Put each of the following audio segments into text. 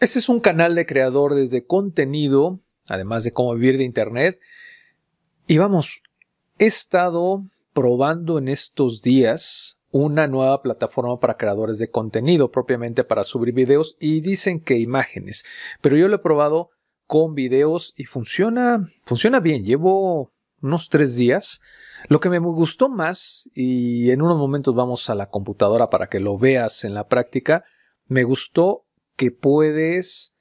Este es un canal de creadores de contenido, además de cómo vivir de Internet. Y vamos, he estado probando en estos días una nueva plataforma para creadores de contenido, propiamente para subir videos y dicen que imágenes, pero yo lo he probado con videos y funciona, funciona bien. Llevo unos tres días. Lo que me gustó más, y en unos momentos vamos a la computadora para que lo veas en la práctica, me gustó que puedes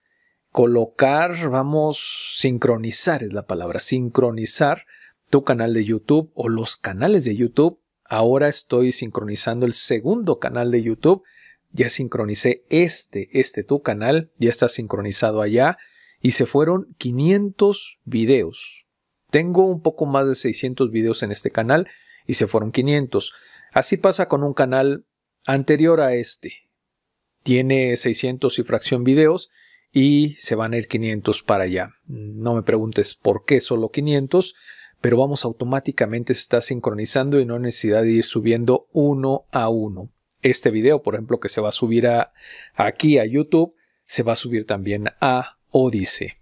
colocar, vamos, sincronizar es la palabra, sincronizar tu canal de YouTube o los canales de YouTube. Ahora estoy sincronizando el segundo canal de YouTube. Ya sincronicé este, este tu canal, ya está sincronizado allá y se fueron 500 videos. Tengo un poco más de 600 videos en este canal y se fueron 500. Así pasa con un canal anterior a este tiene 600 y fracción videos y se van a ir 500 para allá. No me preguntes por qué solo 500, pero vamos automáticamente se está sincronizando y no necesidad de ir subiendo uno a uno. Este video, por ejemplo, que se va a subir a, aquí a YouTube, se va a subir también a Odyssey.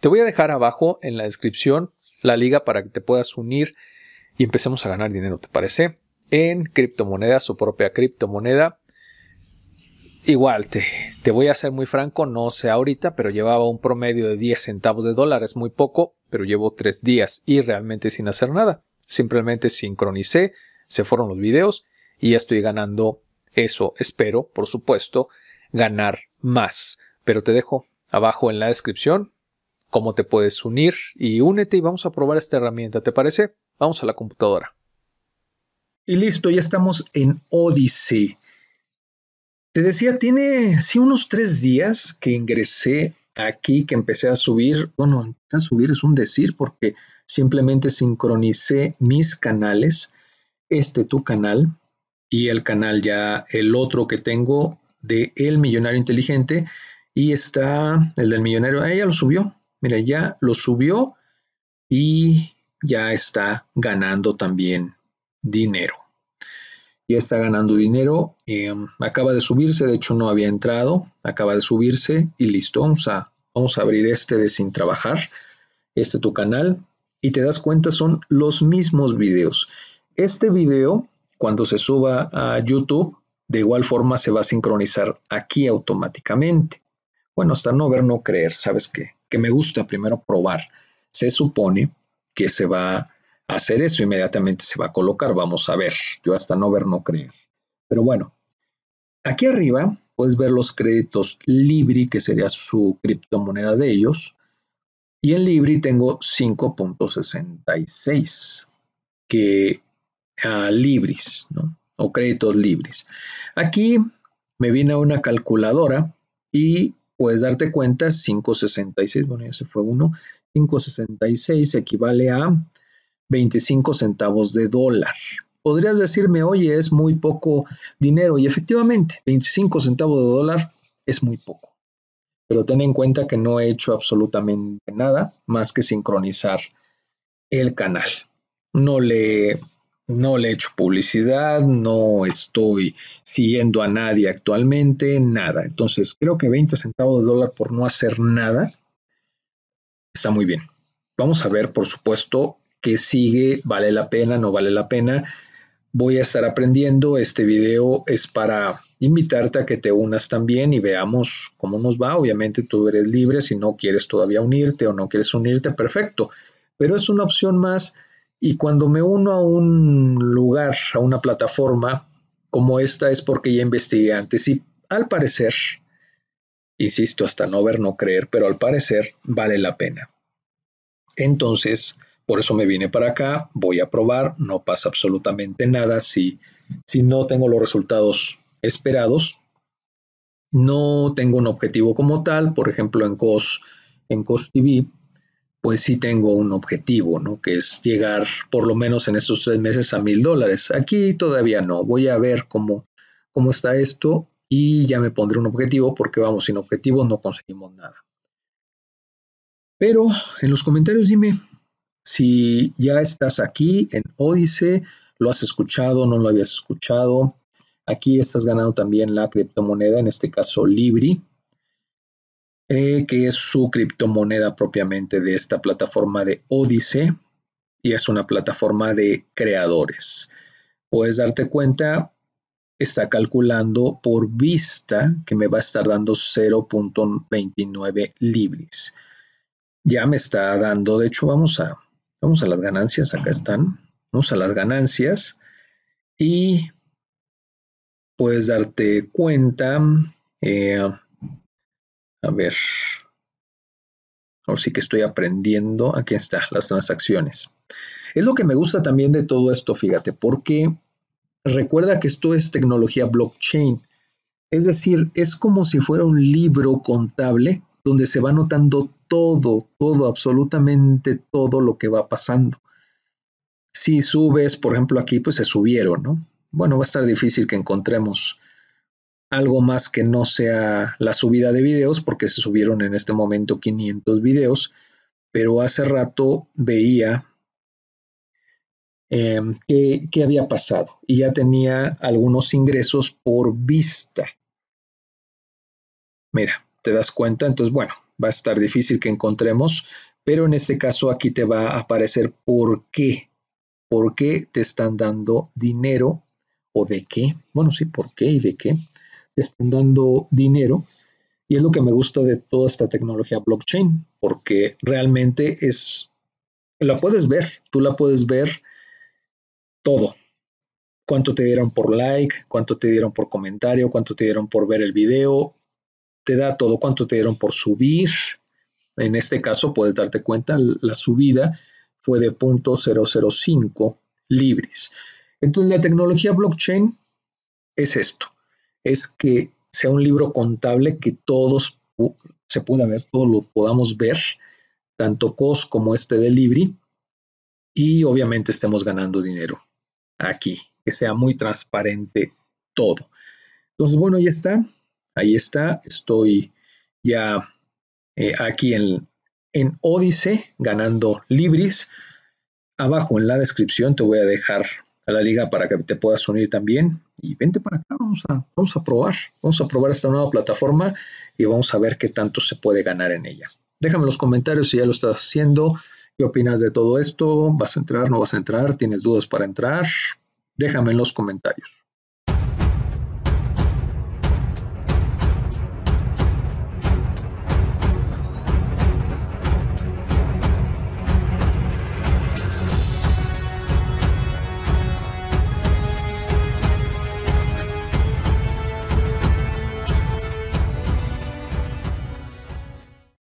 Te voy a dejar abajo en la descripción la liga para que te puedas unir y empecemos a ganar dinero, ¿te parece? En criptomonedas, su propia criptomoneda Igual, te, te, voy a ser muy franco, no sé ahorita, pero llevaba un promedio de 10 centavos de dólares, muy poco, pero llevo tres días y realmente sin hacer nada. Simplemente sincronicé, se fueron los videos y ya estoy ganando eso. Espero, por supuesto, ganar más. Pero te dejo abajo en la descripción cómo te puedes unir y únete y vamos a probar esta herramienta. ¿Te parece? Vamos a la computadora. Y listo, ya estamos en Odyssey. Te decía, tiene así unos tres días que ingresé aquí, que empecé a subir. Bueno, a subir es un decir porque simplemente sincronicé mis canales, este tu canal y el canal ya, el otro que tengo de El Millonario Inteligente. Y está el del millonario. Ella lo subió. Mira, ya lo subió y ya está ganando también dinero ya está ganando dinero, eh, acaba de subirse, de hecho no había entrado, acaba de subirse y listo, vamos a, vamos a abrir este de sin trabajar, este tu canal, y te das cuenta son los mismos videos. Este video, cuando se suba a YouTube, de igual forma se va a sincronizar aquí automáticamente. Bueno, hasta no ver, no creer, ¿sabes qué? Que me gusta primero probar. Se supone que se va a, hacer eso, inmediatamente se va a colocar. Vamos a ver. Yo hasta no ver, no creer. Pero bueno, aquí arriba puedes ver los créditos Libri, que sería su criptomoneda de ellos. Y en Libri tengo 5.66, que a ah, Libris, ¿no? O créditos Libris. Aquí me viene una calculadora y puedes darte cuenta, 5.66, bueno, ya se fue uno, 5.66 equivale a 25 centavos de dólar. Podrías decirme, oye, es muy poco dinero y efectivamente, 25 centavos de dólar es muy poco. Pero ten en cuenta que no he hecho absolutamente nada más que sincronizar el canal. No le no le he hecho publicidad, no estoy siguiendo a nadie actualmente, nada. Entonces, creo que 20 centavos de dólar por no hacer nada está muy bien. Vamos a ver, por supuesto, que sigue, vale la pena, no vale la pena. Voy a estar aprendiendo. Este video es para invitarte a que te unas también y veamos cómo nos va. Obviamente tú eres libre si no quieres todavía unirte o no quieres unirte, perfecto. Pero es una opción más y cuando me uno a un lugar, a una plataforma como esta es porque ya investigué antes y al parecer, insisto, hasta no ver, no creer, pero al parecer vale la pena. Entonces, por eso me vine para acá, voy a probar, no pasa absolutamente nada si, si no tengo los resultados esperados. No tengo un objetivo como tal, por ejemplo en COS, en TV, pues sí tengo un objetivo, ¿no? Que es llegar por lo menos en estos tres meses a mil dólares. Aquí todavía no, voy a ver cómo, cómo está esto y ya me pondré un objetivo porque vamos, sin objetivo no conseguimos nada. Pero en los comentarios dime si ya estás aquí en Odise, lo has escuchado, no lo habías escuchado, aquí estás ganando también la criptomoneda, en este caso Libri, eh, que es su criptomoneda propiamente de esta plataforma de Odise. y es una plataforma de creadores. Puedes darte cuenta, está calculando por vista que me va a estar dando 0.29 libris. Ya me está dando, de hecho, vamos a Vamos a las ganancias, acá están. Vamos a las ganancias y puedes darte cuenta. Eh, a ver, ahora sí que estoy aprendiendo. Aquí están las transacciones. Es lo que me gusta también de todo esto, fíjate, porque recuerda que esto es tecnología blockchain. Es decir, es como si fuera un libro contable donde se va anotando todo, todo, absolutamente todo lo que va pasando. Si subes, por ejemplo, aquí pues se subieron, ¿no? Bueno, va a estar difícil que encontremos algo más que no sea la subida de videos, porque se subieron en este momento 500 videos, pero hace rato veía em, qué había pasado y ya tenía algunos ingresos por vista. Mira, te das cuenta, entonces bueno, va a estar difícil que encontremos, pero en este caso aquí te va a aparecer por qué, por qué te están dando dinero o de qué, bueno, sí, por qué y de qué te están dando dinero. Y es lo que me gusta de toda esta tecnología blockchain, porque realmente es, la puedes ver, tú la puedes ver todo. Cuánto te dieron por like, cuánto te dieron por comentario, cuánto te dieron por ver el video, te da todo cuanto te dieron por subir. En este caso, puedes darte cuenta, la subida fue de 0.005 libres. Entonces, la tecnología blockchain es esto, es que sea un libro contable que todos se pueda ver, todos lo podamos ver, tanto COS como este Libri, y obviamente estemos ganando dinero aquí, que sea muy transparente todo. Entonces, bueno, ya está. Ahí está, estoy ya eh, aquí en, en ganando Libris. Abajo en la descripción te voy a dejar a la liga para que te puedas unir también. Y vente para acá, vamos a, vamos a probar. Vamos a probar esta nueva plataforma y vamos a ver qué tanto se puede ganar en ella. Déjame en los comentarios si ya lo estás haciendo. ¿Qué opinas de todo esto? ¿Vas a entrar? ¿No vas a entrar? ¿Tienes dudas para entrar? Déjame en los comentarios.